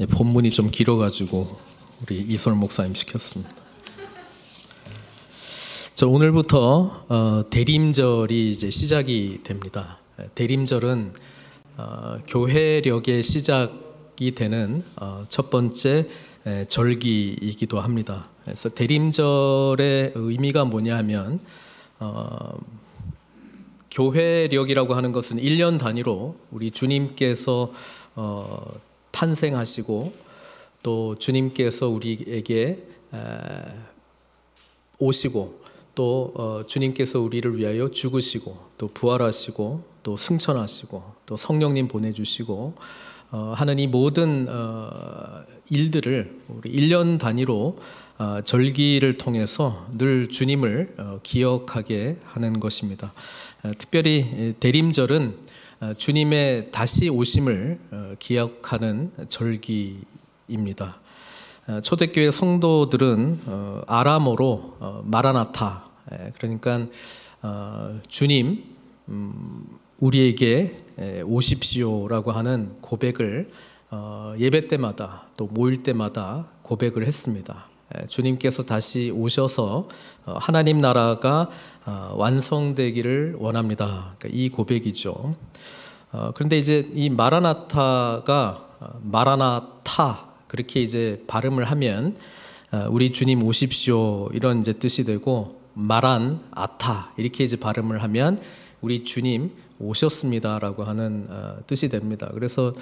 네, 본문이 좀 길어가지고 우리 이솔 목사님 시켰습니다. 자, 오늘부터 어, 대림절이 이제 시작이 됩니다. 예, 대림절은 어, 교회력의 시작이 되는 어, 첫 번째 에, 예, 절기이기도 합니다. 그래서 대림절의 의미가 뭐냐 하면 어, 교회력이라고 하는 것은 1년 단위로 우리 주님께서 어, 탄생하시고 또 주님께서 우리에게 오시고 또 어, 주님께서 우리를 위하여 죽으시고 또 부활하시고 또 승천하시고 또 성령님 보내주시고 어, 하는 이 모든 어, 일들을 우리 1년 단위로 절기를 통해서 늘 주님을 기억하게 하는 것입니다. 특별히 대림절은 어, 주님의 다시 오심을 어, 기억하는 절기입니다. 어, 초대교회 성도들은 아람어로 마라나타 예, 그러니까 주님 음, 우리에게 예, 오십시오라고 하는 고백을 예배 때마다 또 모일 때마다 고백을 했습니다. 주님께서 다시 오셔서 어, 하나님 나라가 어, 완성되기를 원합니다. 그러니까 이 고백이죠. 어, 그런데 이제 이 마라나타가 마라나타 그렇게 이제 발음을 하면 우리 주님 오십시오 이런 이제 뜻이 되고 마란 아타 이렇게 이제 발음을 하면 우리 주님 오셨습니다라고 하는 뜻이 됩니다. 그래서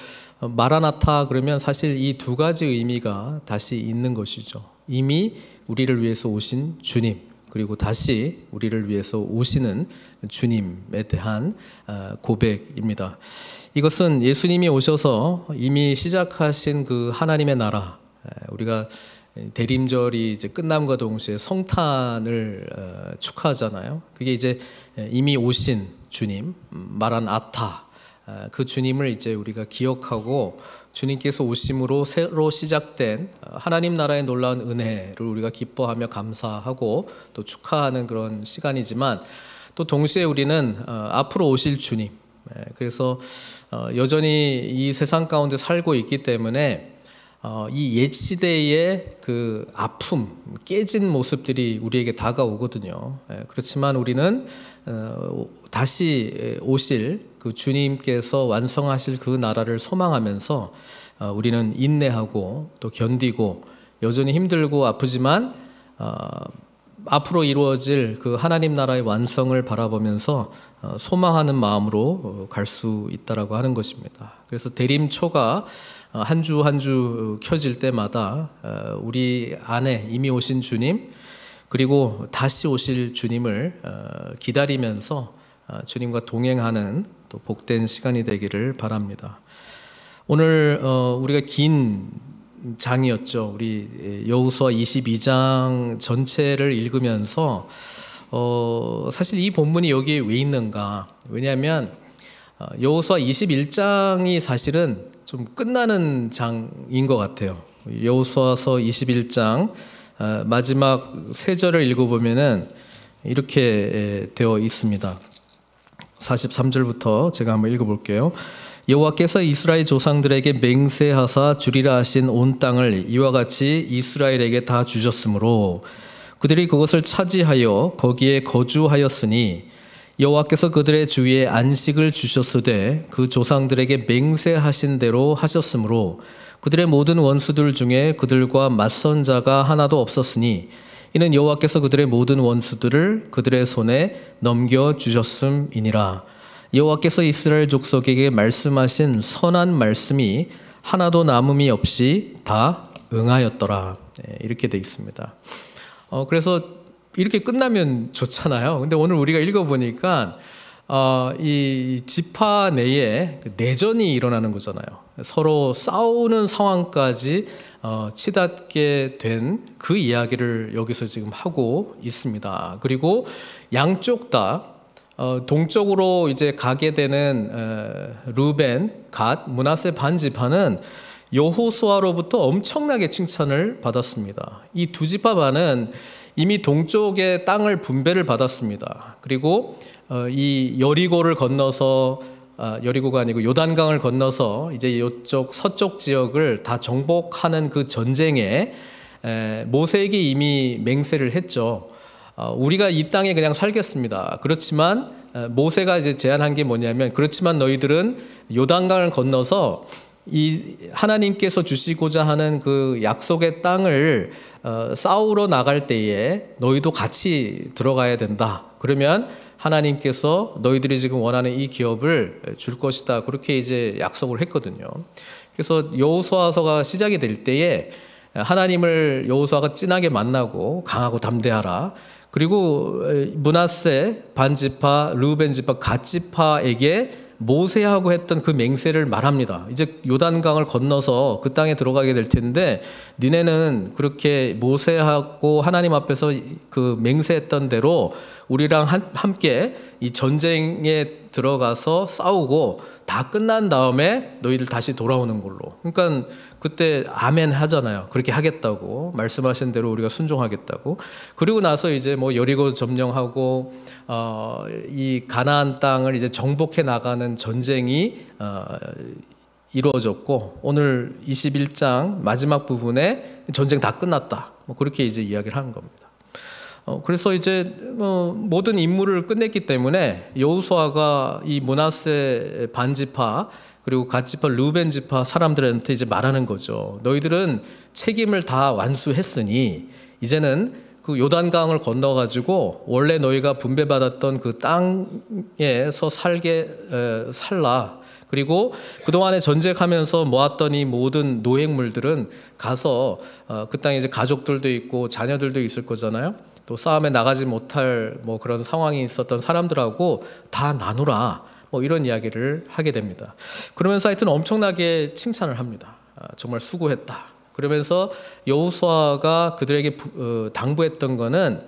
마라나타 그러면 사실 이 두 가지 의미가 다시 있는 것이죠. 이미 우리를 위해서 오신 주님, 그리고 다시 우리를 위해서 오시는 주님에 대한 어, 고백입니다. 이것은 예수님이 오셔서 이미 시작하신 그 하나님의 나라, 우리가 대림절이 이제 끝남과 동시에 성탄을 어, 축하하잖아요. 그게 이제 이미 오신 주님, 음, 말한 아타, 그 주님을 이제 우리가 기억하고 주님께서 오심으로 새로 시작된 어, 하나님 나라의 놀라운 은혜를 우리가 기뻐하며 감사하고 또 축하하는 그런 시간이지만 또 동시에 우리는 어, 앞으로 오실 주님 예, 그래서 어, 여전히 이 세상 가운데 살고 있기 때문에 이옛 시대의 그 아픔 깨진 모습들이 우리에게 다가오거든요. 예, 그렇지만 우리는 어, 다시 오실 그 주님께서 완성하실 그 나라를 소망하면서 어, 우리는 인내하고 또 견디고 여전히 힘들고 아프지만 어, 앞으로 이루어질 그 하나님 나라의 완성을 바라보면서 소망하는 마음으로 갈 수 있다라고 하는 것입니다. 그래서 대림초가 한 주 한 주 켜질 때마다 우리 안에 이미 오신 주님 그리고 다시 오실 주님을 어, 기다리면서 어, 주님과 동행하는 또 복된 시간이 되기를 바랍니다. 오늘 어, 우리가 긴 장이었죠. 우리 예, 여우수와 22장 전체를 읽으면서 어, 사실 이 본문이 여기에 왜 있는가? 왜냐하면 여호수아 21장이 사실은 좀 끝나는 장인 것 같아요. 여호수아서 21장 어, 마지막 세 절을 읽어보면은 이렇게 되어 있습니다. 43절부터 제가 한번 읽어볼게요. 여호와께서 이스라엘 조상들에게 맹세하사 주리라 하신 온 땅을 이와 같이 이스라엘에게 다 주셨으므로 그들이 그것을 차지하여 거기에 거주하였으니 여호와께서 그들의 주위에 안식을 주셨으되 그 조상들에게 맹세하신 대로 하셨으므로 그들의 모든 원수들 중에 그들과 맞선 자가 하나도 없었으니 이는 여호와께서 그들의 모든 원수들을 그들의 손에 넘겨 주셨음이니라. 여호와께서 이스라엘 족속에게 말씀하신 선한 말씀이 하나도 남음이 없이 다 응하였더라. 예, 이렇게 돼 있습니다. 어, 그래서 이렇게 끝나면 좋잖아요. 근데 오늘 우리가 읽어보니까 어, 이 지파 내에 그 내전이 일어나는 거잖아요. 서로 싸우는 상황까지 어, 치닫게 된 그 이야기를 여기서 지금 하고 있습니다. 그리고 양쪽 다 어, 동쪽으로 이제 가게 되는 어, 루벤, 갓, 문하세 반 지파는 여호수아로부터 엄청나게 칭찬을 받았습니다. 이두 지파 반은 이미 동쪽의 땅을 분배를 받았습니다. 그리고 어, 이 여리고를 건너서 아, 여리고가 아니고 요단강을 건너서 이제 이쪽 서쪽 지역을 다 정복하는 그 전쟁에 모세에게 이미 맹세를 했죠. 어, 우리가 이 땅에 그냥 살겠습니다. 그렇지만 모세가 이제 제안한 게 뭐냐면 그렇지만 너희들은 요단강을 건너서 이 하나님께서 주시고자 하는 그 약속의 땅을 어, 싸우러 나갈 때에 너희도 같이 들어가야 된다. 그러면 하나님께서 너희들이 지금 원하는 이 기업을 줄 것이다. 그렇게 이제 약속을 했거든요. 그래서 여호수아서가 시작이 될 때에 하나님을 여호수아가 진하게 만나고 강하고 담대하라. 그리고 문하세 반지파, 르벤 지파, 갓 지파에게 모세하고 했던 그 맹세를 말합니다. 이제 요단강을 건너서 그 땅에 들어가게 될 텐데 니네는 그렇게 모세하고 하나님 앞에서 그 맹세했던 대로 우리랑 함께 이 전쟁에 들어가서 싸우고 다 끝난 다음에 너희들 다시 돌아오는 걸로. 그러니까 그때 아멘 하잖아요. 그렇게 하겠다고 말씀하신 대로 우리가 순종하겠다고. 그리고 나서 이제 뭐 여리고 점령하고 어, 이 가나안 땅을 이제 정복해 나가는 전쟁이 어, 이루어졌고 오늘 21장 마지막 부분에 전쟁 다 끝났다. 뭐 그렇게 이제 이야기를 하는 겁니다. 어, 그래서 이제 어, 모든 임무를 끝냈기 때문에 여호수아가 이 문하세 반지파 그리고 갓지파 루벤 지파 사람들한테 이제 말하는 거죠. 너희들은 책임을 다 완수했으니 이제는 그 요단강을 건너 가지고 원래 너희가 분배받았던 그 땅에서 살게 에, 살라. 그리고 그동안에 전쟁하면서 모았던 이 모든 노획물들은 가서 어, 그 땅에 이제 가족들도 있고 자녀들도 있을 거잖아요. 또 싸움에 나가지 못할 뭐 그런 상황이 있었던 사람들하고 다 나누라 뭐 이런 이야기를 하게 됩니다. 그러면서 하여튼 엄청나게 칭찬을 합니다. 아, 정말 수고했다. 그러면서 여호수아가 그들에게 어, 당부했던 거는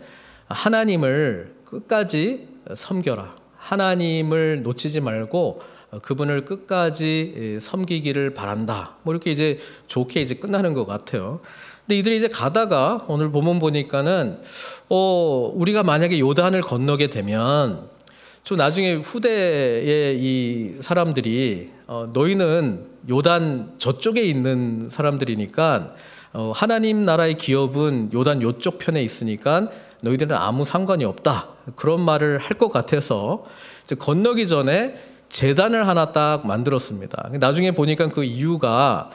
하나님을 끝까지 섬겨라. 하나님을 놓치지 말고 그분을 끝까지 섬기기를 바란다. 뭐 이렇게 이제 좋게 이제 끝나는 것 같아요. 근데 이들이 이제 가다가 오늘 보면 보니까는 어 우리가 만약에 요단을 건너게 되면 저 나중에 후대의 이 사람들이 어 너희는 요단 저쪽에 있는 사람들이니까 어 하나님 나라의 기업은 요단 요쪽 편에 있으니까 너희들은 아무 상관이 없다 그런 말을 할 것 같아서 이제 건너기 전에 재단을 하나 딱 만들었습니다. 나중에 보니까 그 이유가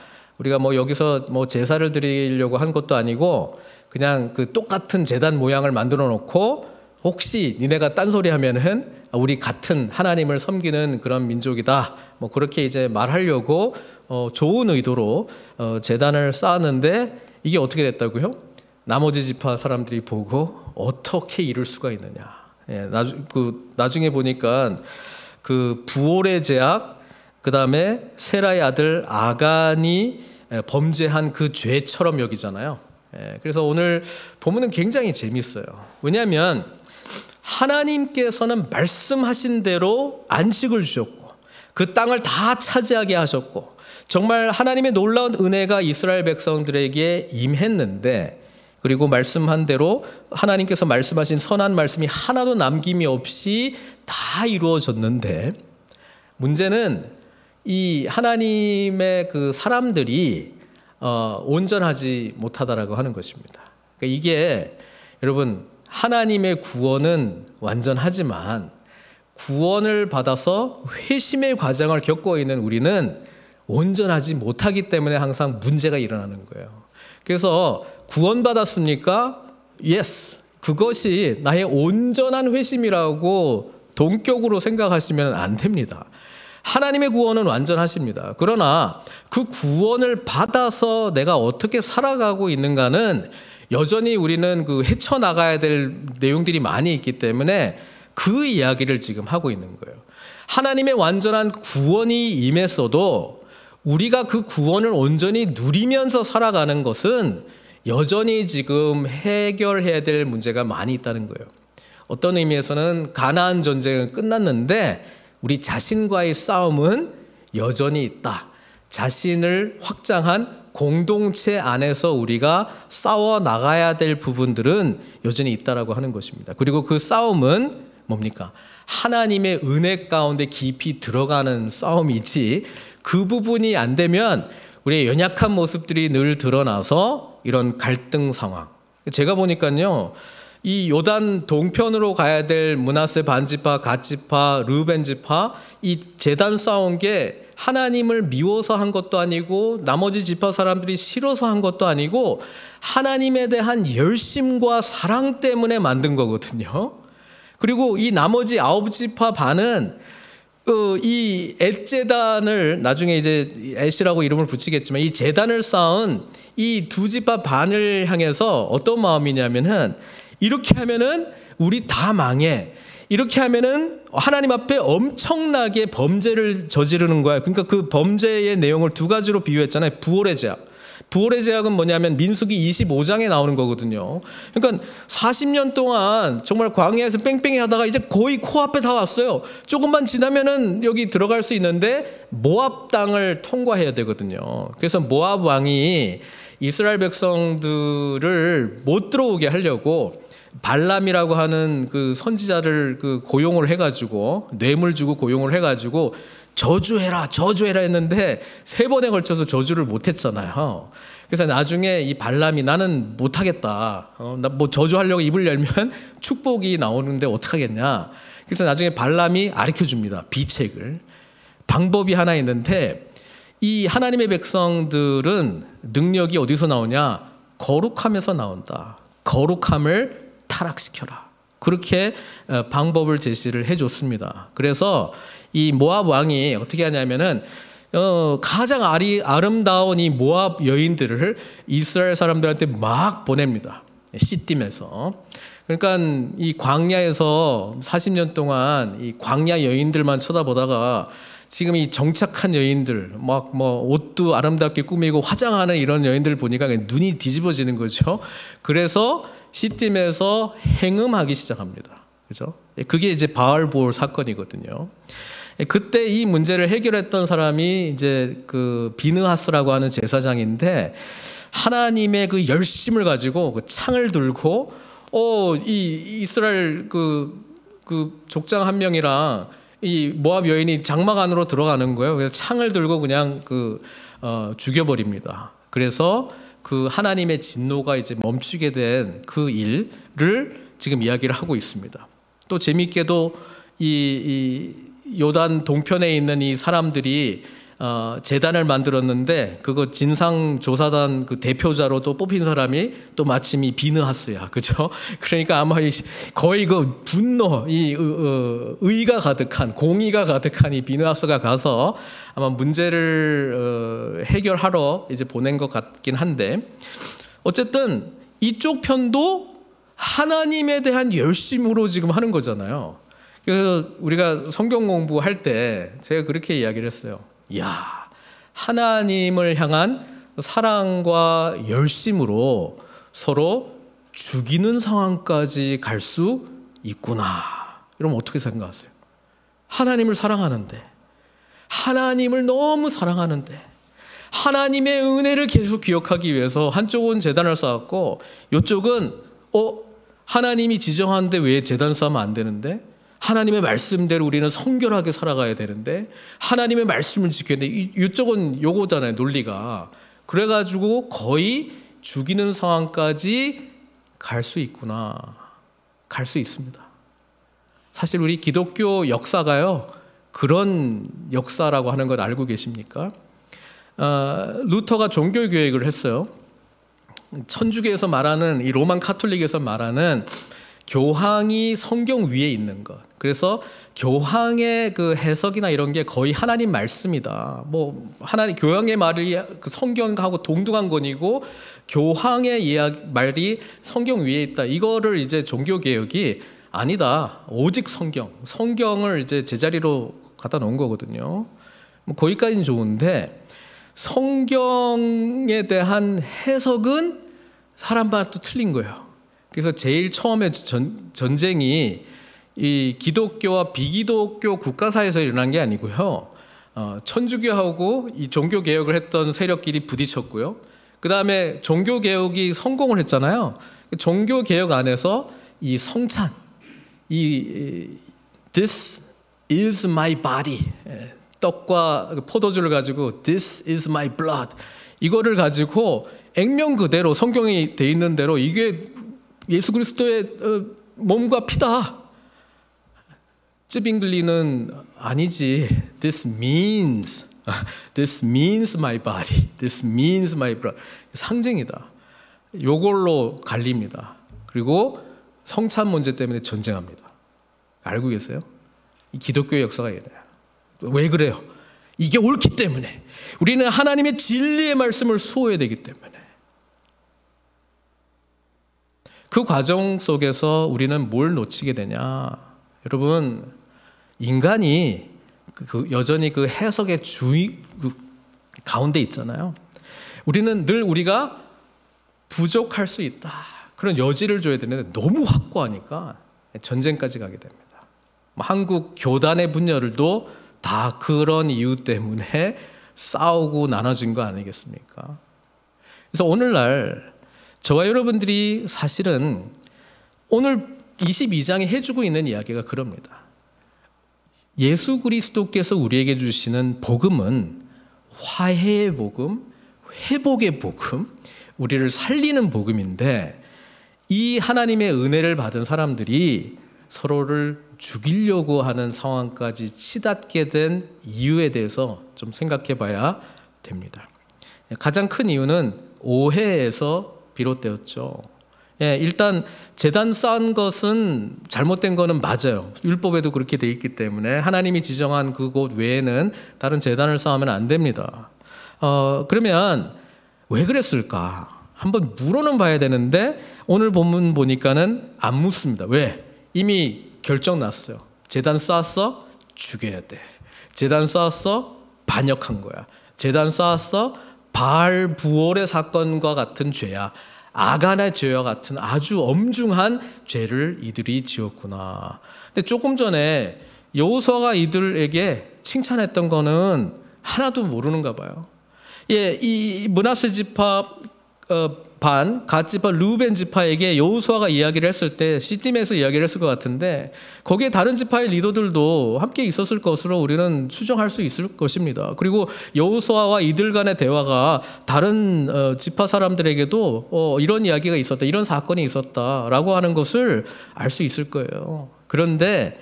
우리가 뭐 여기서 뭐 제사를 드리려고 한 것도 아니고 그냥 그 똑같은 재단 모양을 만들어 놓고 혹시 니네가 딴소리 하면은 아, 우리 같은 하나님을 섬기는 그런 민족이다. 뭐 그렇게 이제 말하려고 어 좋은 의도로 어 재단을 쌓았는데 이게 어떻게 됐다고요? 나머지 지파 사람들이 보고 어떻게 이룰 수가 있느냐. 예, 나중 그 나중에 보니까 그 부올의 제약 그 다음에 세라의 아들 아간이 예, 범죄한 그 죄처럼 여기잖아요. 예, 그래서 오늘 본문은 굉장히 재밌어요. 왜냐하면 하나님께서는 말씀하신 대로 안식을 주셨고 그 땅을 다 차지하게 하셨고 정말 하나님의 놀라운 은혜가 이스라엘 백성들에게 임했는데 그리고 말씀한 대로 하나님께서 말씀하신 선한 말씀이 하나도 남김이 없이 다 이루어졌는데 문제는 이 하나님의 그 사람들이 어, 온전하지 못하다라고 하는 것입니다. 그러니까 이게 여러분 하나님의 구원은 완전하지만 구원을 받아서 회심의 과정을 겪고 있는 우리는 온전하지 못하기 때문에 항상 문제가 일어나는 거예요. 그래서 구원받았습니까? Yes. 그것이 나의 온전한 회심이라고 동격으로 생각하시면 안 됩니다. 하나님의 구원은 완전하십니다. 그러나 그 구원을 받아서 내가 어떻게 살아가고 있는가는 여전히 우리는 그 헤쳐나가야 될 내용들이 많이 있기 때문에 그 이야기를 지금 하고 있는 거예요. 하나님의 완전한 구원이 임했어도 우리가 그 구원을 온전히 누리면서 살아가는 것은 여전히 지금 해결해야 될 문제가 많이 있다는 거예요. 어떤 의미에서는 가나안 전쟁은 끝났는데 우리 자신과의 싸움은 여전히 있다. 자신을 확장한 공동체 안에서 우리가 싸워 나가야 될 부분들은 여전히 있다라고 하는 것입니다. 그리고 그 싸움은 뭡니까? 하나님의 은혜 가운데 깊이 들어가는 싸움이지 그 부분이 안 되면 우리의 연약한 모습들이 늘 드러나서 이런 갈등 상황. 제가 보니까요. 이 요단 동편으로 가야 될 문하세 반지파, 갓지파, 르벤지파 이 재단 싸운 게 하나님을 미워서 한 것도 아니고 나머지 지파 사람들이 싫어서 한 것도 아니고 하나님에 대한 열심과 사랑 때문에 만든 거거든요. 그리고 이 나머지 아홉 지파 반은 어, 이 엣재단을 나중에 이제 엣이라고 이름을 붙이겠지만 이 재단을 쌓은 이 두 지파 반을 향해서 어떤 마음이냐면은 이렇게 하면은 우리 다 망해. 이렇게 하면은 하나님 앞에 엄청나게 범죄를 저지르는 거야. 그러니까 그 범죄의 내용을 두 가지로 비유했잖아요. 부월의 제약. 부월의 제약은 뭐냐면 민숙이 25장에 나오는 거거든요. 그러니까 40년 동안 정말 광야에서 뺑뺑이 하다가 이제 거의 코앞에 다 왔어요. 조금만 지나면은 여기 들어갈 수 있는데 모압 땅을 통과해야 되거든요. 그래서 모압 왕이 이스라엘 백성들을 못 들어오게 하려고 발람이라고 하는 그 선지자를 그 고용을 해가지고 뇌물 주고 고용을 해가지고 저주해라 저주해라 했는데 세 번에 걸쳐서 저주를 못했잖아요. 그래서 나중에 이 발람이 나는 못하겠다. 어, 나뭐 저주하려고 입을 열면 축복이 나오는데 어떡하겠냐. 그래서 나중에 발람이 아르켜 줍니다. 비책을. 방법이 하나 있는데 이 하나님의 백성들은 능력이 어디서 나오냐? 거룩함에서 나온다. 거룩함을 타락시켜라. 그렇게 어, 방법을 제시를 해줬습니다. 그래서 이 모압 왕이 어떻게 하냐면은 어, 가장 아리, 아름다운 이 모압 여인들을 이스라엘 사람들한테 막 보냅니다. 씻뛰면서. 그러니까 이 광야에서 40년 동안 이 광야 여인들만 쳐다보다가 지금 이 정착한 여인들 막 뭐 옷도 아름답게 꾸미고 화장하는 이런 여인들 보니까 눈이 뒤집어지는 거죠. 그래서 시팀에서 행음하기 시작합니다. 그죠? 그게 이제 바알 보울 사건이거든요. 그때 이 문제를 해결했던 사람이 이제 그 비느하스라고 하는 제사장인데 하나님의 그 열심을 가지고 그 창을 들고 어이 이스라엘 그그 그 족장 한 명이랑 이 모압 여인이 장막 안으로 들어가는 거예요. 그래서 창을 들고 그냥 그 어, 죽여버립니다. 그래서 그 하나님의 진노가 이제 멈추게 된 그 일을 지금 이야기를 하고 있습니다. 또 재미있게도 이, 이 요단 동편에 있는 이 사람들이 어, 재단을 만들었는데 그거 진상조사단 그 대표자로 또 뽑힌 사람이 또 마침 이 비느하스야 그죠? 그러니까 아마 이, 거의 그 분노 이 어, 의가 가득한 공의가 가득한 이 비느하스가 가서 아마 문제를 어, 해결하러 이제 보낸 것 같긴 한데 어쨌든 이쪽 편도 하나님에 대한 열심으로 지금 하는 거잖아요. 그래서 우리가 성경 공부할 때 제가 그렇게 이야기를 했어요. 야 하나님을 향한 사랑과 열심으로 서로 죽이는 상황까지 갈 수 있구나. 이러면 어떻게 생각하세요? 하나님을 사랑하는데, 하나님을 너무 사랑하는데, 하나님의 은혜를 계속 기억하기 위해서 한쪽은 재단을 쌓았고, 이쪽은 어 하나님이 지정하는데 왜 재단 쌓으면 안 되는데 하나님의 말씀대로 우리는 성결하게 살아가야 되는데 하나님의 말씀을 지켜야 되는데 이쪽은 요거잖아요. 논리가. 그래가지고 거의 죽이는 상황까지 갈 수 있구나. 갈 수 있습니다. 사실 우리 기독교 역사가요. 그런 역사라고 하는 걸 알고 계십니까? 아, 루터가 종교 교육을 했어요. 천주교에서 말하는 이 로만 카톨릭에서 말하는 교황이 성경 위에 있는 것. 그래서 교황의 그 해석이나 이런 게 거의 하나님 말씀이다. 뭐 하나님 교황의 말이 그 성경하고 동등한 건이고 교황의 이야기 말이 성경 위에 있다. 이거를 이제 종교 개혁이 아니다. 오직 성경. 성경을 이제 제자리로 갖다 놓은 거거든요. 뭐 거기까지는 좋은데 성경에 대한 해석은 사람마다 또 틀린 거예요. 그래서 제일 처음에 전, 전쟁이 이 기독교와 비기독교 국가사에서 일어난 게 아니고요. 어, 천주교하고 이 종교 개혁을 했던 세력끼리 부딪혔고요. 그 다음에 종교 개혁이 성공을 했잖아요. 그 종교 개혁 안에서 이 성찬, 이 this is my body 예, 떡과 그 포도주를 가지고 this is my blood 이거를 가지고 액면 그대로 성경이 돼 있는 대로 이게 예수 그리스도의 어, 몸과 피다. 쯔빙글리는 아니지. This means, this means my body. This means my blood. 상징이다. 요걸로 갈립니다. 그리고 성찬 문제 때문에 전쟁합니다. 알고 계세요? 이기독교 역사가 이래요. 왜 그래요? 이게 옳기 때문에 우리는 하나님의 진리의 말씀을 수호해야 되기 때문에 그 과정 속에서 우리는 뭘 놓치게 되냐? 여러분, 인간이 그, 그 여전히 그 해석의 주의 그 가운데 있잖아요. 우리는 늘 우리가 부족할 수 있다. 그런 여지를 줘야 되는데 너무 확고하니까 전쟁까지 가게 됩니다. 뭐 한국 교단의 분열도 다 그런 이유 때문에 싸우고 나눠진 거 아니겠습니까? 그래서 오늘날 저와 여러분들이 사실은 오늘 22장에 해주고 있는 이야기가 그럽니다. 예수 그리스도께서 우리에게 주시는 복음은 화해의 복음, 회복의 복음, 우리를 살리는 복음인데 이 하나님의 은혜를 받은 사람들이 서로를 죽이려고 하는 상황까지 치닫게 된 이유에 대해서 좀 생각해 봐야 됩니다. 가장 큰 이유는 오해에서 비롯되었죠. 예, 일단 재단 쌓은 것은 잘못된 거는 맞아요. 율법에도 그렇게 돼 있기 때문에 하나님이 지정한 그곳 외에는 다른 재단을 쌓으면 안 됩니다. 어, 그러면 왜 그랬을까? 한번 물어는 봐야 되는데 오늘 본문 보니까는 안 묻습니다. 왜? 이미 결정 났어요. 재단 쌓았어? 죽여야 돼. 재단 쌓았어? 반역한 거야. 재단 쌓았어? 바알 부월의 사건과 같은 죄야 아간의 죄와 같은 아주 엄중한 죄를 이들이 지었구나. 근데 조금 전에 여호수아가 이들에게 칭찬했던 거는 하나도 모르는가 봐요. 예, 이 문하세 집합 어, 반 갓지파 루벤 지파에게 여호수아가 이야기를 했을 때 시딤에서 이야기를 했을 것 같은데 거기에 다른 지파의 리더들도 함께 있었을 것으로 우리는 추정할 수 있을 것입니다. 그리고 여호수아와 이들 간의 대화가 다른 어, 지파 사람들에게도 어, 이런 이야기가 있었다, 이런 사건이 있었다라고 하는 것을 알 수 있을 거예요. 그런데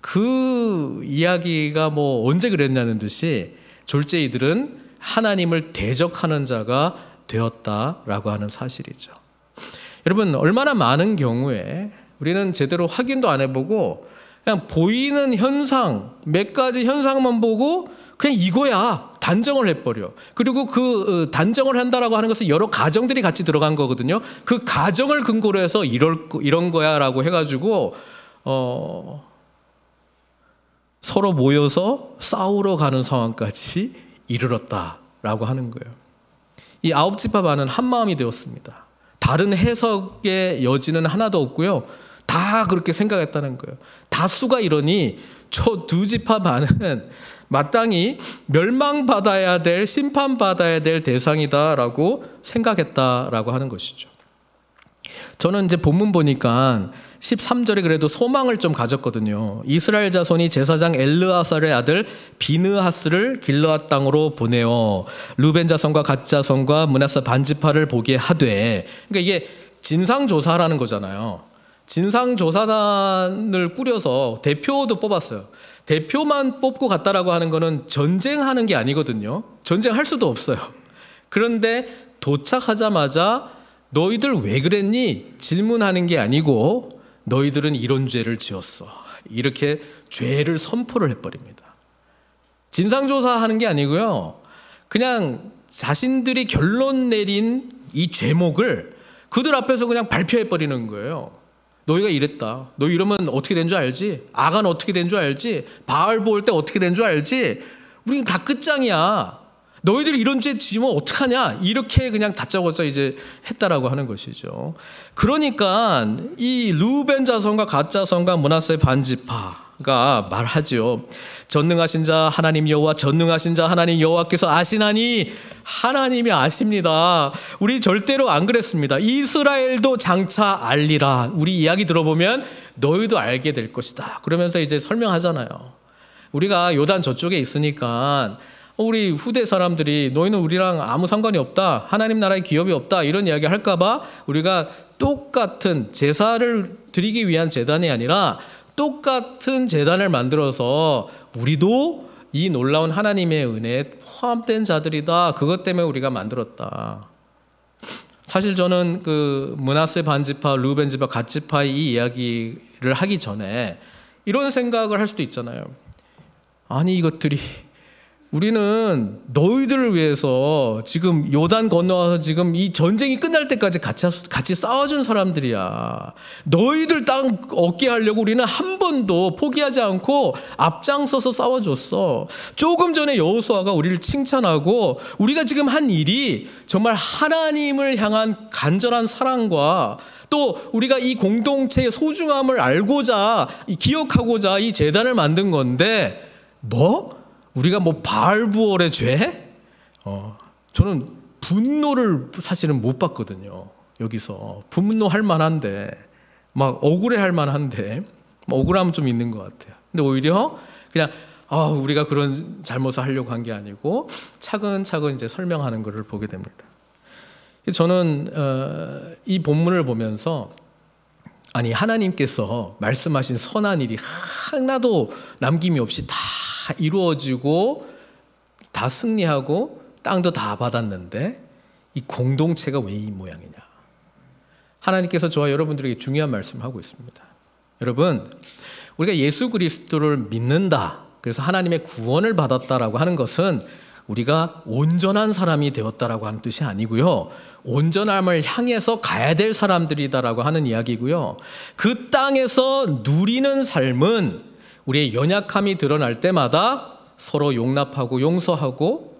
그 이야기가 뭐 언제 그랬냐는 듯이 졸제이들은 하나님을 대적하는 자가 되었다라고 하는 사실이죠. 여러분, 얼마나 많은 경우에 우리는 제대로 확인도 안 해보고 그냥 보이는 현상, 몇 가지 현상만 보고 그냥 이거야 단정을 해버려. 그리고 그 어, 단정을 한다라고 하는 것은 여러 가정들이 같이 들어간 거거든요. 그 가정을 근거로 해서 이럴 이런 거야라고 해가지고 어, 서로 모여서 싸우러 가는 상황까지 이르렀다라고 하는 거예요. 이 아홉 지파반은 한 마음이 되었습니다. 다른 해석의 여지는 하나도 없고요. 다 그렇게 생각했다는 거예요. 다수가 이러니 저두 지파반은 마땅히 멸망받아야 될 심판받아야 될 대상이다라고 생각했다라고 하는 것이죠. 저는 이제 본문 보니까 13절에 그래도 소망을 좀 가졌거든요. 이스라엘 자손이 제사장 엘르아살의 아들 비느하스를 길르앗 땅으로 보내어 루벤 자손과 갓 자손과 문하사 반지파를 보게 하되 그러니까 이게 진상 조사라는 거잖아요. 진상 조사단을 꾸려서 대표도 뽑았어요. 대표만 뽑고 갔다라고 하는 거는 전쟁하는 게 아니거든요. 전쟁할 수도 없어요. 그런데 도착하자마자 너희들 왜 그랬니? 질문하는 게 아니고 너희들은 이런 죄를 지었어. 이렇게 죄를 선포를 해버립니다. 진상조사하는 게 아니고요. 그냥 자신들이 결론 내린 이 죄목을 그들 앞에서 그냥 발표해버리는 거예요. 너희가 이랬다. 너 이러면 어떻게 된 줄 알지? 아가는 어떻게 된 줄 알지? 바알 보올 때 어떻게 된 줄 알지? 우리는 다 끝장이야. 너희들이 이런 죄 지면 으 어떡하냐? 이렇게 그냥 다짜고짜 이제 했다라고 하는 것이죠. 그러니까 이 루벤 자손과 갓 자손과 문하세 반지파가 말하지요. 전능하신 자 하나님 여호와 전능하신 자 하나님 여호와께서 아시나니 하나님이 아십니다. 우리 절대로 안 그랬습니다. 이스라엘도 장차 알리라. 우리 이야기 들어보면 너희도 알게 될 것이다. 그러면서 이제 설명하잖아요. 우리가 요단 저쪽에 있으니까 어, 우리 후대 사람들이 너희는 우리랑 아무 상관이 없다. 하나님 나라에 기업이 없다. 이런 이야기 할까봐 우리가 똑같은 제사를 드리기 위한 재단이 아니라 똑같은 재단을 만들어서 우리도 이 놀라운 하나님의 은혜에 포함된 자들이다. 그것 때문에 우리가 만들었다. 사실 저는 그 문하세 반지파, 루벤 지파, 갓 지파의 이 이야기를 하기 전에 이런 생각을 할 수도 있잖아요. 아니 이것들이 우리는 너희들을 위해서 지금 요단 건너와서 지금 이 전쟁이 끝날 때까지 같이, 같이 싸워준 사람들이야. 너희들 땅 얻게 하려고 우리는 한 번도 포기하지 않고 앞장서서 싸워줬어. 조금 전에 여호수아가 우리를 칭찬하고 우리가 지금 한 일이 정말 하나님을 향한 간절한 사랑과 또 우리가 이 공동체의 소중함을 알고자 기억하고자 이 재단을 만든 건데 뭐? 우리가 뭐발부월의 죄? 어, 저는 분노를 사실은 못 봤거든요. 여기서 분노할 만한데 막 억울해할 만한데 뭐 억울함 좀 있는 것 같아요. 근데 오히려 그냥 아, 우리가 그런 잘못을 하려고 한 게 아니고 차근차근 이제 설명하는 것을 보게 됩니다. 저는 어, 이 본문을 보면서 아니 하나님께서 말씀하신 선한 일이 하나도 남김이 없이 다다 이루어지고 다 승리하고 땅도 다 받았는데 이 공동체가 왜 이 모양이냐. 하나님께서 저와 여러분들에게 중요한 말씀을 하고 있습니다. 여러분, 우리가 예수 그리스도를 믿는다. 그래서 하나님의 구원을 받았다라고 하는 것은 우리가 온전한 사람이 되었다라고 하는 뜻이 아니고요. 온전함을 향해서 가야 될 사람들이다라고 하는 이야기고요. 그 땅에서 누리는 삶은 우리의 연약함이 드러날 때마다 서로 용납하고 용서하고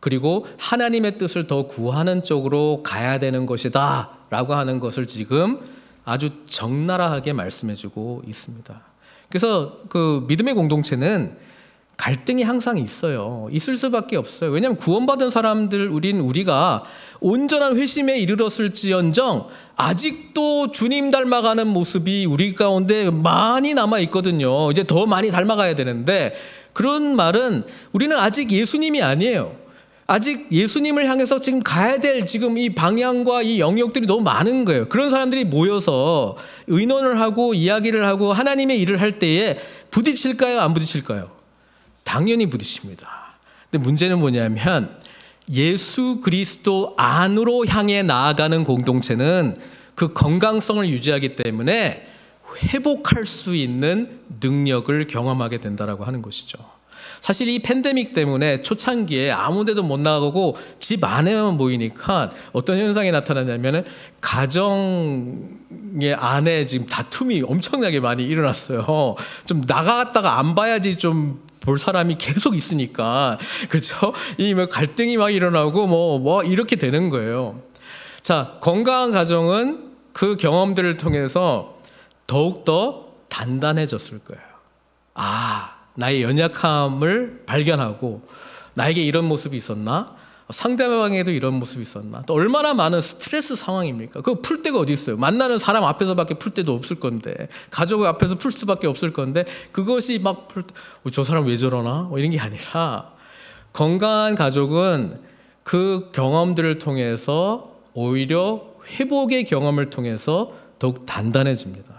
그리고 하나님의 뜻을 더 구하는 쪽으로 가야 되는 것이다 라고 하는 것을 지금 아주 적나라하게 말씀해주고 있습니다. 그래서 그 믿음의 공동체는 갈등이 항상 있어요. 있을 수밖에 없어요. 왜냐하면 구원받은 사람들 우린 우리가 온전한 회심에 이르렀을지언정 아직도 주님 닮아가는 모습이 우리 가운데 많이 남아 있거든요. 이제 더 많이 닮아가야 되는데 그런 말은 우리는 아직 예수님이 아니에요. 아직 예수님을 향해서 지금 가야 될 지금 이 방향과 이 영역들이 너무 많은 거예요. 그런 사람들이 모여서 의논을 하고 이야기를 하고 하나님의 일을 할 때에 부딪힐까요? 안 부딪힐까요? 당연히 부딪힙니다. 근데 문제는 뭐냐면 예수 그리스도 안으로 향해 나아가는 공동체는 그 건강성을 유지하기 때문에 회복할 수 있는 능력을 경험하게 된다라고 하는 것이죠. 사실 이 팬데믹 때문에 초창기에 아무데도 못 나가고 집 안에만 모이니까 어떤 현상이 나타나냐면 가정의 안에 지금 다툼이 엄청나게 많이 일어났어요. 좀 나갔다가 안 봐야지 좀볼 사람이 계속 있으니까 그렇죠? 이 뭐 갈등이 막 일어나고 뭐뭐 뭐 이렇게 되는 거예요. 자, 건강한 가정은 그 경험들을 통해서 더욱 더 단단해졌을 거예요. 아, 나의 연약함을 발견하고 나에게 이런 모습이 있었나? 상대방에도 게 이런 모습이 있었나? 또 얼마나 많은 스트레스 상황입니까? 그거 풀 데가 어디 있어요? 만나는 사람 앞에서밖에 풀 데도 없을 건데, 가족 앞에서 풀 수밖에 없을 건데, 그것이 막 풀, 어, 저 사람 왜 저러나? 뭐 이런 게 아니라, 건강한 가족은 그 경험들을 통해서 오히려 회복의 경험을 통해서 더욱 단단해집니다.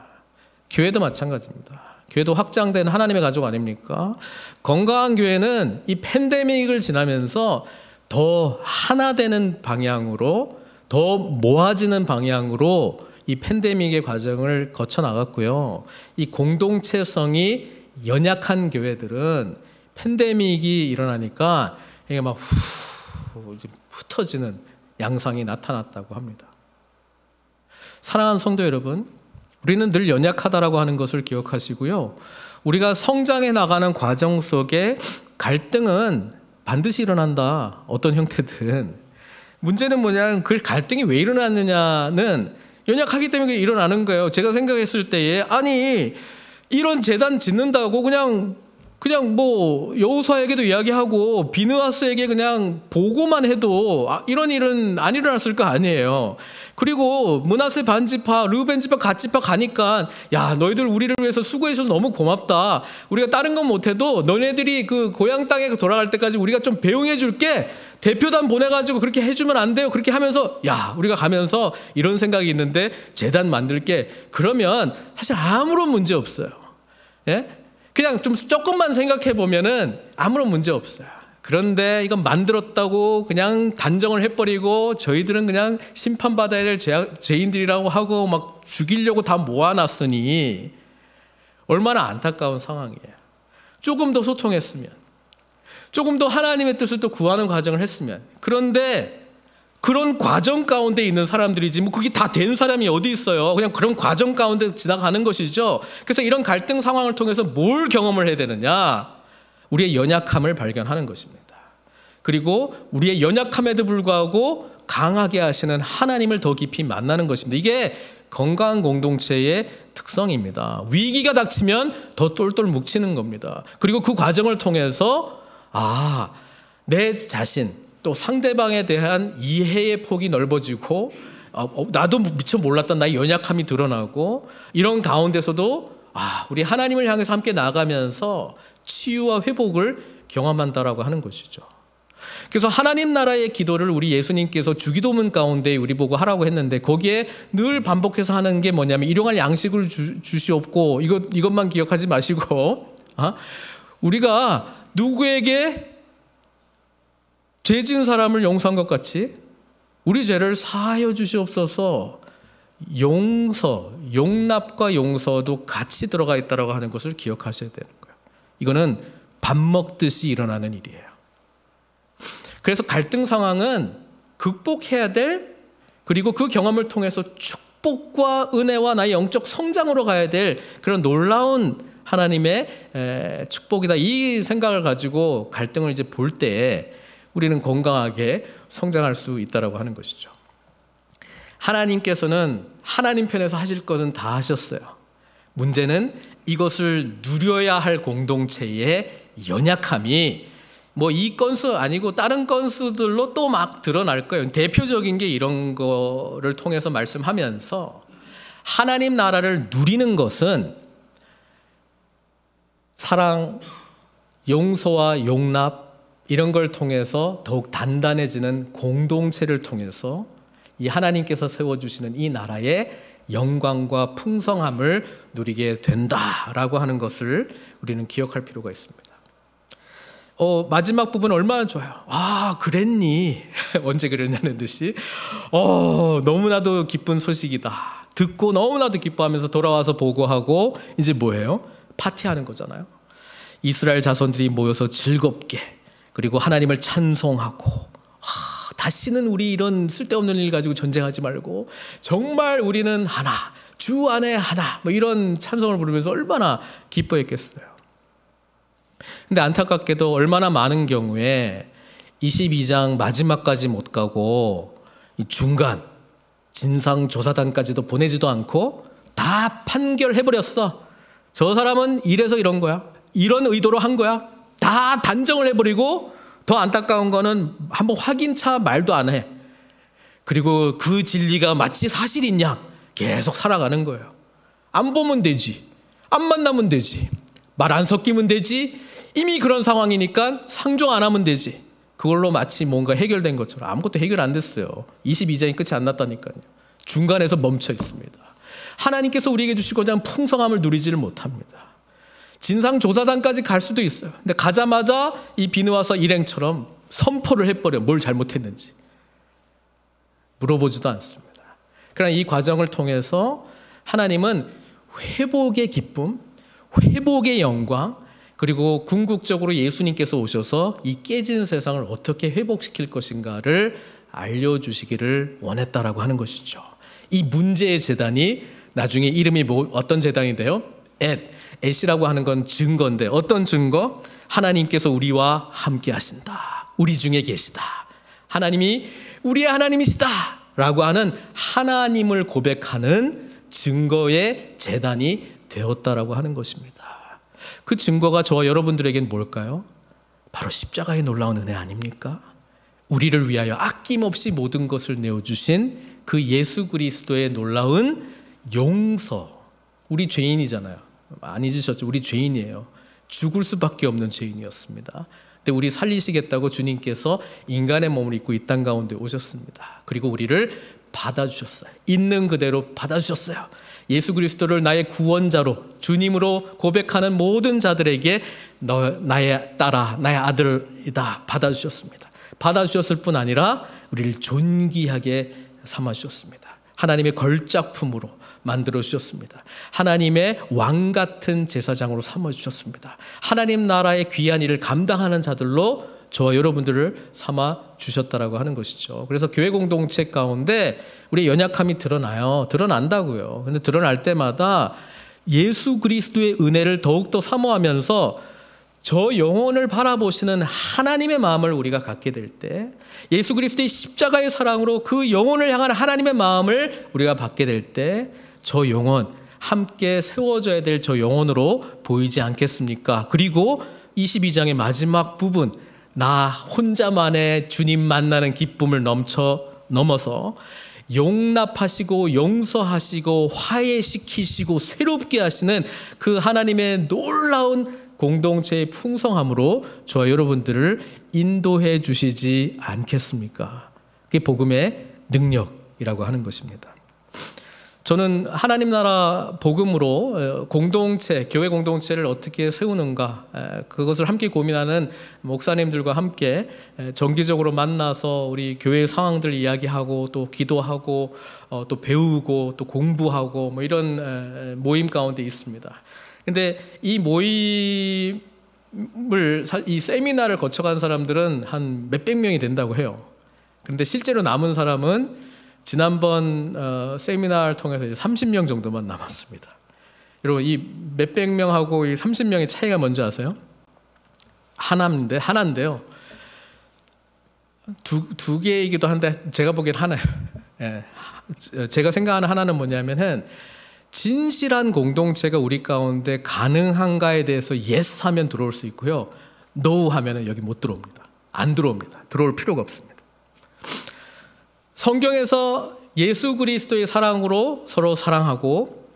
교회도 마찬가지입니다. 교회도 확장된 하나님의 가족 아닙니까? 건강한 교회는 이 팬데믹을 지나면서 더 하나 되는 방향으로 더 모아지는 방향으로 이 팬데믹의 과정을 거쳐 나갔고요. 이 공동체성이 연약한 교회들은 팬데믹이 일어나니까 이게 막 후, 흩지는 양상이 나타났다고 합니다. 사랑하는 성도 여러분, 우리는 늘 연약하다라고 하는 것을 기억하시고요. 우리가 성장해 나가는 과정 속에 갈등은 반드시 일어난다. 어떤 형태든. 문제는 뭐냐면 그 갈등이 왜 일어났느냐는 연약하기 때문에 일어나는 거예요. 제가 생각했을 때에 아니 이런 재단 짓는다고 그냥 그냥 뭐 여우사에게도 이야기하고 비누하스에게 그냥 보고만 해도 아, 이런 일은 안 일어났을 거 아니에요. 그리고 문하세 반지파, 르벤 지파, 갓 지파 가니까 야 너희들 우리를 위해서 수고해줘서 너무 고맙다. 우리가 다른 건 못해도 너네들이 그 고향 땅에 돌아갈 때까지 우리가 좀 배웅해줄게. 대표단 보내가지고 그렇게 해주면 안 돼요. 그렇게 하면서 야 우리가 가면서 이런 생각이 있는데 재단 만들게. 그러면 사실 아무런 문제 없어요. 예? 그냥 좀 조금만 생각해 보면은 아무런 문제 없어요. 그런데 이건 만들었다고 그냥 단정을 해버리고 저희들은 그냥 심판받아야 될 죄인들이라고 하고 막 죽이려고 다 모아놨으니 얼마나 안타까운 상황이에요. 조금 더 소통했으면, 조금 더 하나님의 뜻을 또 구하는 과정을 했으면. 그런데 그런 과정 가운데 있는 사람들이지 뭐 그게 다 된 사람이 어디 있어요. 그냥 그런 과정 가운데 지나가는 것이죠. 그래서 이런 갈등 상황을 통해서 뭘 경험을 해야 되느냐? 우리의 연약함을 발견하는 것입니다. 그리고 우리의 연약함에도 불구하고 강하게 하시는 하나님을 더 깊이 만나는 것입니다. 이게 건강 공동체의 특성입니다. 위기가 닥치면 더 똘똘 뭉치는 겁니다. 그리고 그 과정을 통해서 아, 내 자신, 또 상대방에 대한 이해의 폭이 넓어지고 어, 어, 나도 미처 몰랐던 나의 연약함이 드러나고 이런 가운데서도 아, 우리 하나님을 향해서 함께 나아가면서 치유와 회복을 경험한다라고 하는 것이죠. 그래서 하나님 나라의 기도를 우리 예수님께서 주기도문 가운데 우리 보고 하라고 했는데 거기에 늘 반복해서 하는 게 뭐냐면 일용할 양식을 주, 주시옵고 이것 이것만 기억하지 마시고 어? 우리가 누구에게 죄 지은 사람을 용서한 것 같이 우리 죄를 사하여 주시옵소서 용서, 용납과 용서도 같이 들어가 있다고 하는 것을 기억하셔야 되는 거예요. 이거는 밥 먹듯이 일어나는 일이에요. 그래서 갈등 상황은 극복해야 될 그리고 그 경험을 통해서 축복과 은혜와 나의 영적 성장으로 가야 될 그런 놀라운 하나님의 축복이다. 이 생각을 가지고 갈등을 이제 볼 때에 우리는 건강하게 성장할 수 있다라고 하는 것이죠. 하나님께서는 하나님 편에서 하실 것은 다 하셨어요. 문제는 이것을 누려야 할 공동체의 연약함이 뭐 이 건수 아니고 다른 건수들로 또 막 드러날 거예요. 대표적인 게 이런 거를 통해서 말씀하면서 하나님 나라를 누리는 것은 사랑, 용서와 용납, 이런 걸 통해서 더욱 단단해지는 공동체를 통해서 이 하나님께서 세워주시는 이 나라의 영광과 풍성함을 누리게 된다라고 하는 것을 우리는 기억할 필요가 있습니다. 어, 마지막 부분 얼마나 좋아요. 아, 그랬니? 언제 그랬냐는 듯이. 어, 너무나도 기쁜 소식이다. 듣고 너무나도 기뻐하면서 돌아와서 보고하고, 이제 뭐예요? 파티하는 거잖아요. 이스라엘 자손들이 모여서 즐겁게 그리고 하나님을 찬송하고 아, 다시는 우리 이런 쓸데없는 일 가지고 전쟁하지 말고 정말 우리는 하나 주 안에 하나 뭐 이런 찬송을 부르면서 얼마나 기뻐했겠어요. 근데 안타깝게도 얼마나 많은 경우에 22장 마지막까지 못 가고 중간 진상조사단까지도 보내지도 않고 다 판결해버렸어. 저 사람은 이래서 이런 거야. 이런 의도로 한 거야. 다 단정을 해버리고 더 안타까운 거는 한번 확인차 말도 안 해. 그리고 그 진리가 마치 사실인 양 계속 살아가는 거예요. 안 보면 되지. 안 만나면 되지. 말 안 섞이면 되지. 이미 그런 상황이니까 상종 안 하면 되지. 그걸로 마치 뭔가 해결된 것처럼 아무것도 해결 안 됐어요. 22장이 끝이 안 났다니까요. 중간에서 멈춰 있습니다. 하나님께서 우리에게 주실 거장 풍성함을 누리지를 못합니다. 진상조사단까지 갈 수도 있어요. 근데 가자마자 이 비누와서 일행처럼 선포를 해버려. 뭘 잘못했는지. 물어보지도 않습니다. 그러나 이 과정을 통해서 하나님은 회복의 기쁨, 회복의 영광, 그리고 궁극적으로 예수님께서 오셔서 이 깨진 세상을 어떻게 회복시킬 것인가를 알려주시기를 원했다라고 하는 것이죠. 이 문제의 재단이 나중에 이름이 뭐 어떤 재단인데요? 엣. 애시라고 하는 건 증거인데 어떤 증거? 하나님께서 우리와 함께 하신다. 우리 중에 계시다. 하나님이 우리의 하나님이시다. 라고 하는 하나님을 고백하는 증거의 재단이 되었다라고 하는 것입니다. 그 증거가 저와 여러분들에겐 뭘까요? 바로 십자가에 놀라운 은혜 아닙니까? 우리를 위하여 아낌없이 모든 것을 내어주신 그 예수 그리스도의 놀라운 용서. 우리 죄인이잖아요. 많이 으셨죠 우리 죄인이에요. 죽을 수밖에 없는 죄인이었습니다. 근데 우리 살리시겠다고 주님께서 인간의 몸을 입고 이 땅 가운데 오셨습니다. 그리고 우리를 받아주셨어요. 있는 그대로 받아주셨어요. 예수 그리스도를 나의 구원자로 주님으로 고백하는 모든 자들에게 너, 나의 딸아 나의 아들이다 받아주셨습니다. 받아주셨을 뿐 아니라 우리를 존귀하게 삼아주셨습니다. 하나님의 걸작품으로 만들어 주셨습니다. 하나님의 왕 같은 제사장으로 삼아 주셨습니다. 하나님 나라의 귀한 일을 감당하는 자들로 저와 여러분들을 삼아 주셨다라고 하는 것이죠. 그래서 교회 공동체 가운데 우리의 연약함이 드러나요. 드러난다고요. 근데 드러날 때마다 예수 그리스도의 은혜를 더욱더 사모하면서 저 영혼을 바라보시는 하나님의 마음을 우리가 갖게 될 때 예수 그리스도의 십자가의 사랑으로 그 영혼을 향한 하나님의 마음을 우리가 받게 될때 저 영혼 함께 세워져야 될 저 영혼으로 보이지 않겠습니까? 그리고 22장의 마지막 부분 나 혼자만의 주님 만나는 기쁨을 넘쳐 넘어서 용납하시고 용서하시고 화해시키시고 새롭게 하시는 그 하나님의 놀라운 공동체의 풍성함으로 저와 여러분들을 인도해 주시지 않겠습니까? 그게 복음의 능력이라고 하는 것입니다. 저는 하나님 나라 복음으로 공동체, 교회 공동체를 어떻게 세우는가, 그것을 함께 고민하는 목사님들과 함께 정기적으로 만나서 우리 교회 상황들 이야기하고 또 기도하고 어, 또 배우고 또 공부하고 뭐 이런 모임 가운데 있습니다. 근데 이 모임을, 이 세미나를 거쳐간 사람들은 한 몇 백 명이 된다고 해요. 그데 실제로 남은 사람은 지난번 어, 세미나를 통해서 이제 30명 정도만 남았습니다. 여러분 이 몇백 명하고 이 30명의 차이가 뭔지 아세요? 하나인데 하나인데요. 두, 두 개이기도 한데 제가 보기엔 하나예요. 예. 제가 생각하는 하나는 뭐냐면은 진실한 공동체가 우리 가운데 가능한가에 대해서 예스 하면 들어올 수 있고요. 노우 하면은 여기 못 들어옵니다. 안 들어옵니다. 들어올 필요가 없습니다. 성경에서 예수 그리스도의 사랑으로 서로 사랑하고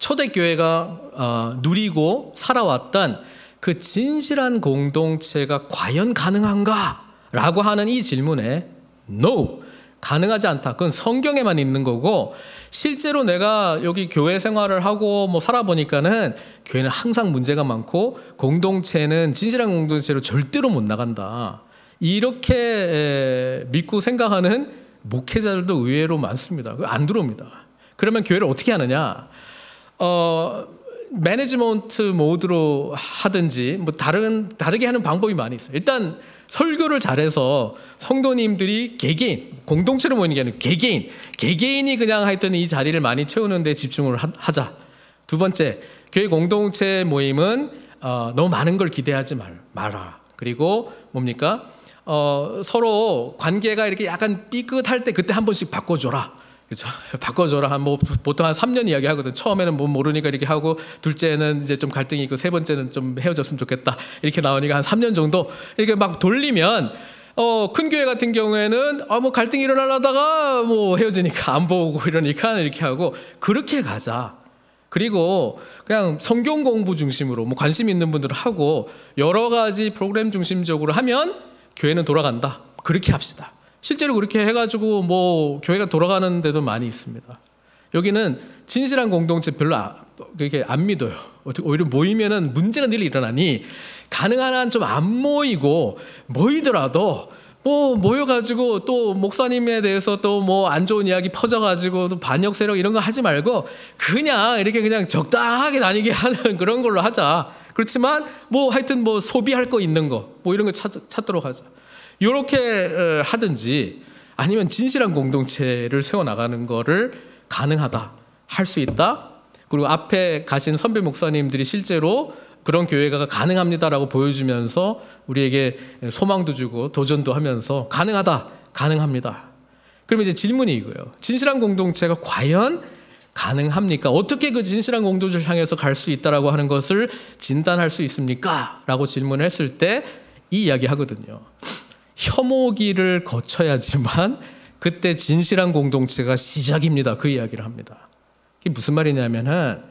초대교회가 어, 누리고 살아왔던 그 진실한 공동체가 과연 가능한가? 라고 하는 이 질문에 no! 가능하지 않다. 그건 성경에만 있는 거고 실제로 내가 여기 교회 생활을 하고 뭐 살아보니까는 교회는 항상 문제가 많고 공동체는 진실한 공동체로 절대로 못 나간다. 이렇게 믿고 생각하는 목회자들도 의외로 많습니다. 안 들어옵니다. 그러면 교회를 어떻게 하느냐? 어, 매니지먼트 모드로 하든지 뭐 다른 다르게 하는 방법이 많이 있어요. 일단 설교를 잘해서 성도님들이 개개인 공동체로 모이는 게 아니라 개개인 개개인이 그냥 하여튼 이 자리를 많이 채우는데 집중을 하자. 두 번째 교회 공동체 모임은 어, 너무 많은 걸 기대하지 말, 마라. 그리고 뭡니까 어, 서로 관계가 이렇게 약간 삐끗할 때 그때 한 번씩 바꿔줘라. 그죠? 바꿔줘라. 한뭐 보통 한 3년 이야기 하거든. 처음에는 뭐 모르니까 이렇게 하고, 둘째는 이제 좀 갈등이 있고, 세 번째는 좀 헤어졌으면 좋겠다. 이렇게 나오니까 한 3년 정도 이렇게 막 돌리면, 어, 큰 교회 같은 경우에는, 아, 뭐 갈등이 일어나려다가 뭐 헤어지니까 안 보고 이러니까 이렇게 하고, 그렇게 가자. 그리고 그냥 성경 공부 중심으로 뭐 관심 있는 분들 하고, 여러 가지 프로그램 중심적으로 하면 교회는 돌아간다. 그렇게 합시다. 실제로 그렇게 해가지고 뭐 교회가 돌아가는 데도 많이 있습니다. 여기는 진실한 공동체 별로 아, 그렇게 안 믿어요. 오히려 모이면은 문제가 늘 일어나니 가능한 한 좀 안 모이고 모이더라도 뭐 모여가지고 또 목사님에 대해서 또 뭐 안 좋은 이야기 퍼져가지고 또 반역 세력 이런 거 하지 말고 그냥 이렇게 그냥 적당하게 다니게 하는 그런 걸로 하자. 그렇지만 뭐 하여튼 뭐 소비할 거 있는 거 뭐 이런 거 찾, 찾도록 하죠. 요렇게 어, 하든지 아니면 진실한 공동체를 세워 나가는 거를 가능하다. 할 수 있다. 그리고 앞에 가신 선배 목사님들이 실제로 그런 교회가 가능합니다라고 보여주면서 우리에게 소망도 주고 도전도 하면서 가능하다, 가능합니다. 그럼 이제 질문이 이거예요. 진실한 공동체가 과연 가능합니까? 어떻게 그 진실한 공동체를 향해서 갈 수 있다라고 하는 것을 진단할 수 있습니까? 라고 질문했을 때 이 이야기 하거든요. 혐오기를 거쳐야지만 그때 진실한 공동체가 시작입니다. 그 이야기를 합니다. 이게 무슨 말이냐면은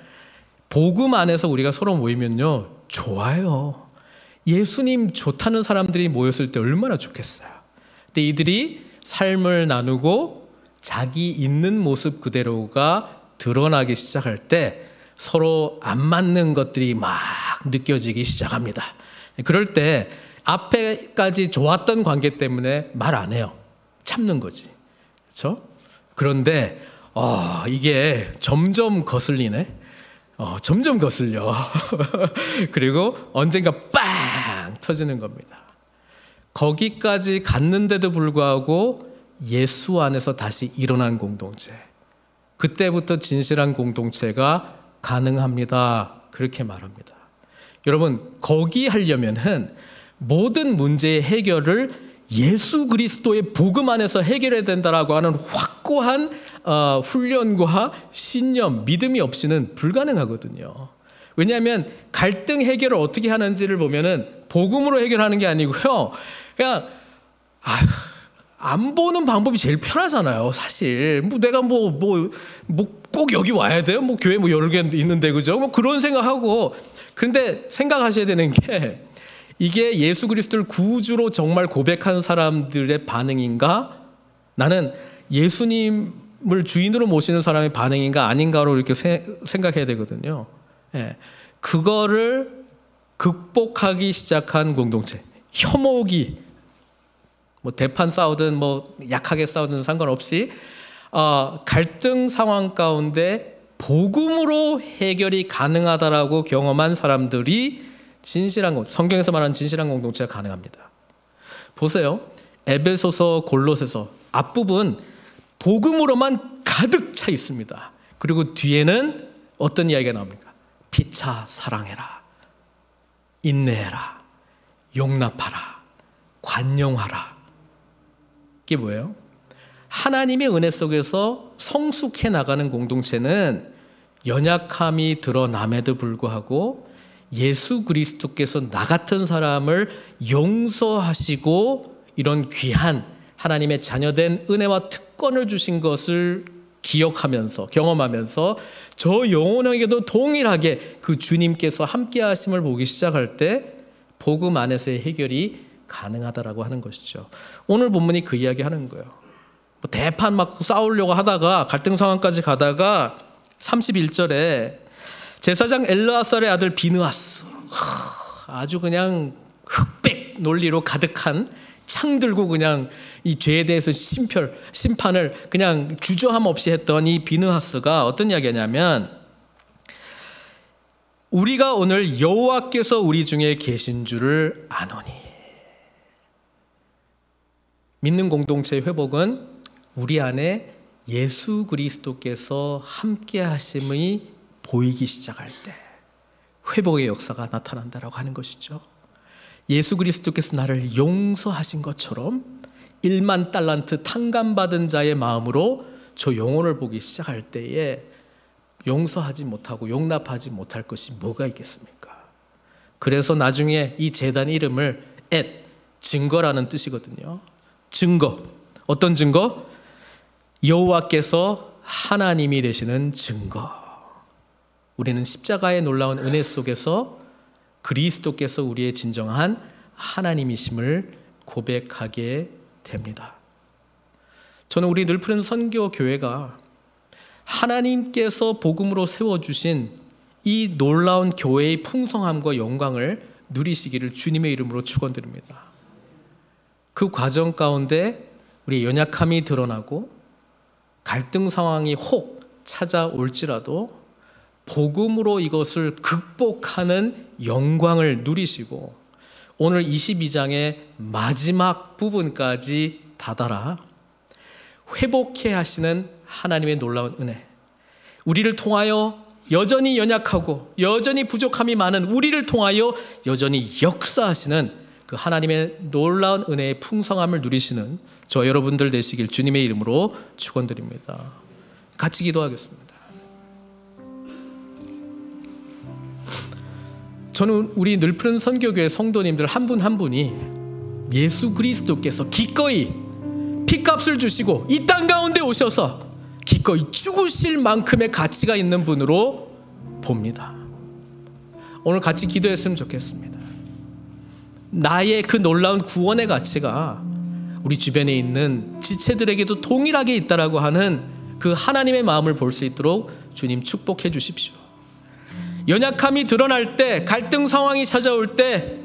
복음 안에서 우리가 서로 모이면요. 좋아요. 예수님 좋다는 사람들이 모였을 때 얼마나 좋겠어요. 근데 이들이 삶을 나누고 자기 있는 모습 그대로가 드러나기 시작할 때 서로 안 맞는 것들이 막 느껴지기 시작합니다. 그럴 때 앞에까지 좋았던 관계 때문에 말 안 해요. 참는 거지. 그렇죠? 그런데 어, 이게 점점 거슬리네. 어, 점점 거슬려. 그리고 언젠가 빵 터지는 겁니다. 거기까지 갔는데도 불구하고 예수 안에서 다시 일어난 공동체. 그때부터 진실한 공동체가 가능합니다. 그렇게 말합니다. 여러분, 거기 하려면은 모든 문제의 해결을 예수 그리스도의 복음 안에서 해결해야 된다라고 하는 확고한 어, 훈련과 신념, 믿음이 없이는 불가능하거든요. 왜냐하면 갈등 해결을 어떻게 하는지를 보면은 복음으로 해결하는 게 아니고요. 그냥 아휴, 안 보는 방법이 제일 편하잖아요, 사실. 뭐 내가 뭐, 뭐, 뭐 꼭 여기 와야 돼요? 뭐 교회 뭐 여러 개 있는데, 그죠? 뭐 그런 생각하고. 근데 생각하셔야 되는 게 이게 예수 그리스도를 구주로 정말 고백한 사람들의 반응인가? 나는 예수님을 주인으로 모시는 사람의 반응인가 아닌가로 이렇게 세, 생각해야 되거든요. 예. 그거를 극복하기 시작한 공동체. 혐오기, 뭐 대판 싸우든 뭐 약하게 싸우든 상관없이 어, 갈등 상황 가운데 복음으로 해결이 가능하다라고 경험한 사람들이 진실한 공 성경에서 말하는 진실한 공동체가 가능합니다. 보세요. 에베소서 골로새서 앞부분 복음으로만 가득 차 있습니다. 그리고 뒤에는 어떤 이야기가 나옵니까? 피차 사랑해라. 인내해라. 용납하라. 관용하라. 그게 뭐예요? 하나님의 은혜 속에서 성숙해 나가는 공동체는 연약함이 드러남에도 불구하고 예수 그리스도께서 나 같은 사람을 용서하시고 이런 귀한 하나님의 자녀된 은혜와 특권을 주신 것을 기억하면서 경험하면서 저 영혼에게도 동일하게 그 주님께서 함께 하심을 보기 시작할 때 복음 안에서의 해결이 가능하다라고 하는 것이죠. 오늘 본문이 그 이야기 하는 거예요. 뭐 대판 막 싸우려고 하다가 갈등 상황까지 가다가 31절에 제사장 엘르아살의 아들 비느아스 아주 그냥 흑백 논리로 가득한 창 들고 그냥 이 죄에 대해서 심별 심판을 그냥 주저함 없이 했던 이 비느하스가 어떤 이야기냐면 우리가 오늘 여호와께서 우리 중에 계신 줄을 아노니 믿는 공동체 의 회복은 우리 안에 예수 그리스도께서 함께 하심이 보이기 시작할 때 회복의 역사가 나타난다라고 하는 것이죠. 예수 그리스도께서 나를 용서하신 것처럼 1만 달란트 탕감받은 자의 마음으로 저 영혼을 보기 시작할 때에 용서하지 못하고 용납하지 못할 것이 뭐가 있겠습니까? 그래서 나중에 이 재단 이름을 앳, 증거라는 뜻이거든요. 증거. 어떤 증거? 여호와께서 하나님이 되시는 증거. 우리는 십자가의 놀라운 은혜 속에서 그리스도께서 우리의 진정한 하나님이심을 고백하게 됩니다. 저는 우리 늘푸른 선교 교회가 하나님께서 복음으로 세워 주신 이 놀라운 교회의 풍성함과 영광을 누리시기를 주님의 이름으로 축원드립니다. 그 과정 가운데 우리 연약함이 드러나고 갈등 상황이 혹 찾아올지라도 복음으로 이것을 극복하는 영광을 누리시고 오늘 22장의 마지막 부분까지 다다라 회복해 하시는 하나님의 놀라운 은혜. 우리를 통하여 여전히 연약하고 여전히 부족함이 많은 우리를 통하여 여전히 역사하시는 그 하나님의 놀라운 은혜의 풍성함을 누리시는 저 여러분들 되시길 주님의 이름으로 축원드립니다. 같이 기도하겠습니다. 저는 우리 늘푸른 선교교회 성도님들 한 분한 한 분이 예수 그리스도께서 기꺼이 피값을 주시고 이 땅 가운데 오셔서 기꺼이 죽으실 만큼의 가치가 있는 분으로 봅니다. 오늘 같이 기도했으면 좋겠습니다. 나의 그 놀라운 구원의 가치가 우리 주변에 있는 지체들에게도 동일하게 있다라고 하는 그 하나님의 마음을 볼 수 있도록 주님 축복해 주십시오. 연약함이 드러날 때, 갈등 상황이 찾아올 때,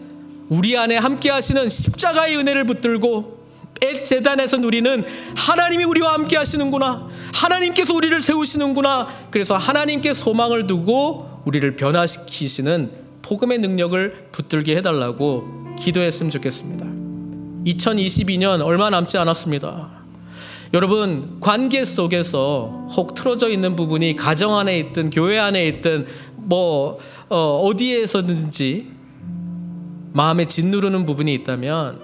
우리 안에 함께 하시는 십자가의 은혜를 붙들고 애 재단에서 누리는 하나님이 우리와 함께 하시는구나. 하나님께서 우리를 세우시는구나. 그래서 하나님께 소망을 두고 우리를 변화시키시는 복음의 능력을 붙들게 해달라고 기도했으면 좋겠습니다. 2022년 얼마 남지 않았습니다. 여러분, 관계 속에서 혹 틀어져 있는 부분이 가정 안에 있든 교회 안에 있든 뭐 어, 어디에서든지 마음에 짓누르는 부분이 있다면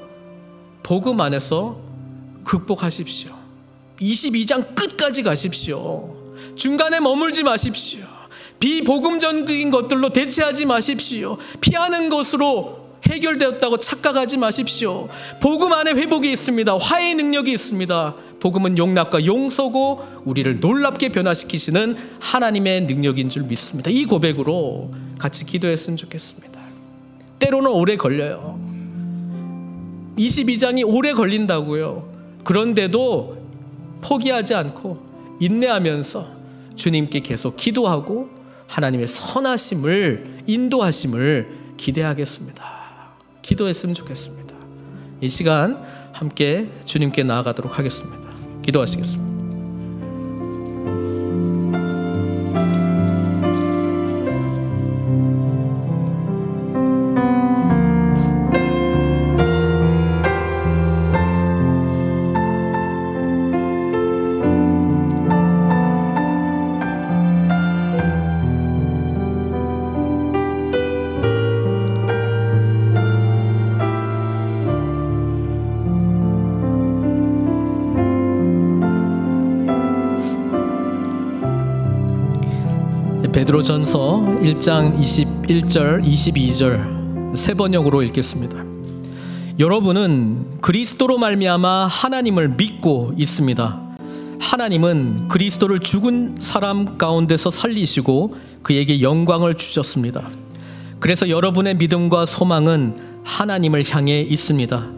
복음 안에서 극복하십시오. 22장 끝까지 가십시오. 중간에 머물지 마십시오. 비복음적인 것들로 대체하지 마십시오. 피하는 것으로 해결되었다고 착각하지 마십시오. 복음 안에 회복이 있습니다. 화해 능력이 있습니다. 복음은 용납과 용서고 우리를 놀랍게 변화시키시는 하나님의 능력인 줄 믿습니다. 이 고백으로 같이 기도했으면 좋겠습니다. 때로는 오래 걸려요. 22장이 오래 걸린다고요. 그런데도 포기하지 않고 인내하면서 주님께 계속 기도하고 하나님의 선하심을 인도하심을 기대하겠습니다. 기도했으면 좋겠습니다. 이 시간 함께 주님께 나아가도록 하겠습니다. 기도하시겠습니다. 1장 21절, 22절 세 번역으로 읽겠습니다. 여러분은 그리스도로 말미암아 하나님을 믿고 있습니다. 하나님은 그리스도를 죽은 사람 가운데서 살리시고 그에게 영광을 주셨습니다. 그래서 여러분의 믿음과 소망은 하나님을 향해 있습니다.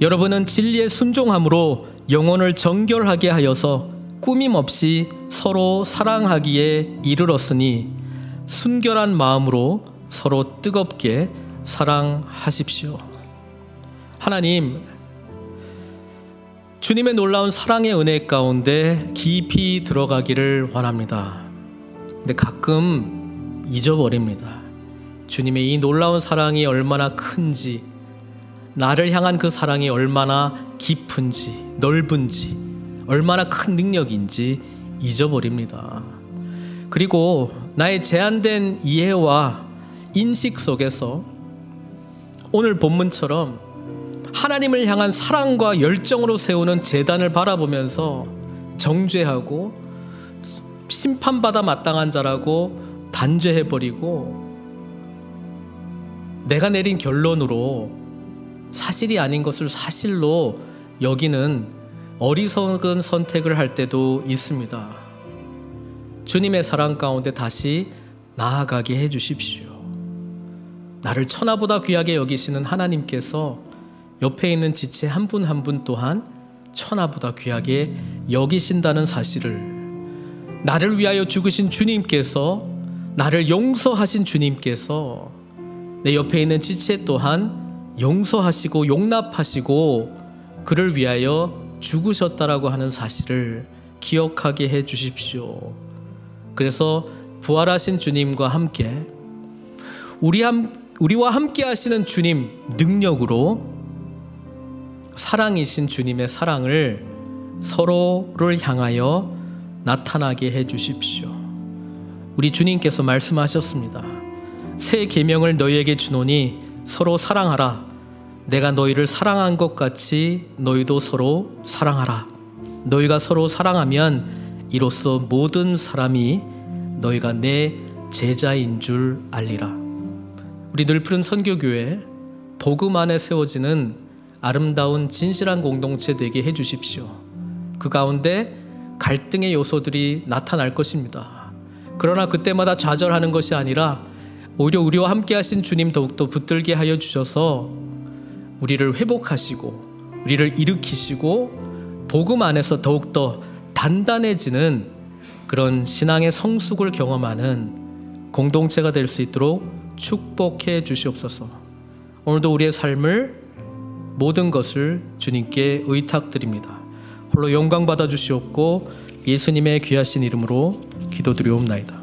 여러분은 진리의 순종함으로 영혼을 정결하게 하여서 꾸밈 없이 서로 사랑하기에 이르렀으니 순결한 마음으로 서로 뜨겁게 사랑하십시오. 하나님, 주님의 놀라운 사랑의 은혜 가운데 깊이 들어가기를 원합니다. 근데 가끔 잊어버립니다. 주님의 이 놀라운 사랑이 얼마나 큰지, 나를 향한 그 사랑이 얼마나 깊은지, 넓은지, 얼마나 큰 능력인지 잊어버립니다. 그리고 나의 제한된 이해와 인식 속에서 오늘 본문처럼 하나님을 향한 사랑과 열정으로 세우는 재단을 바라보면서 정죄하고 심판받아 마땅한 자라고 단죄해버리고 내가 내린 결론으로 사실이 아닌 것을 사실로 여기는 어리석은 선택을 할 때도 있습니다. 주님의 사랑 가운데 다시 나아가게 해 주십시오. 나를 천하보다 귀하게 여기시는 하나님께서 옆에 있는 지체 한 분 한 분 또한 천하보다 귀하게 여기신다는 사실을 나를 위하여 죽으신 주님께서 나를 용서하신 주님께서 내 옆에 있는 지체 또한 용서하시고 용납하시고 그를 위하여 죽으셨다라고 하는 사실을 기억하게 해 주십시오. 그래서 부활하신 주님과 함께 우리 함, 우리와 함께 하시는 주님 능력으로 사랑이신 주님의 사랑을 서로를 향하여 나타나게 해 주십시오. 우리 주님께서 말씀하셨습니다. 새 계명을 너희에게 주노니 서로 사랑하라. 내가 너희를 사랑한 것 같이 너희도 서로 사랑하라. 너희가 서로 사랑하면 이로써 모든 사람이 너희가 내 제자인 줄 알리라. 우리 늘 푸른 선교교회 복음 안에 세워지는 아름다운 진실한 공동체 되게 해 주십시오. 그 가운데 갈등의 요소들이 나타날 것입니다. 그러나 그때마다 좌절하는 것이 아니라 오히려 우리와 함께 하신 주님 더욱더 붙들게 하여 주셔서 우리를 회복하시고 우리를 일으키시고 복음 안에서 더욱더 단단해지는 그런 신앙의 성숙을 경험하는 공동체가 될 수 있도록 축복해 주시옵소서. 오늘도 우리의 삶을 모든 것을 주님께 의탁드립니다. 홀로 영광 받아 주시옵고 예수님의 귀하신 이름으로 기도드리옵나이다.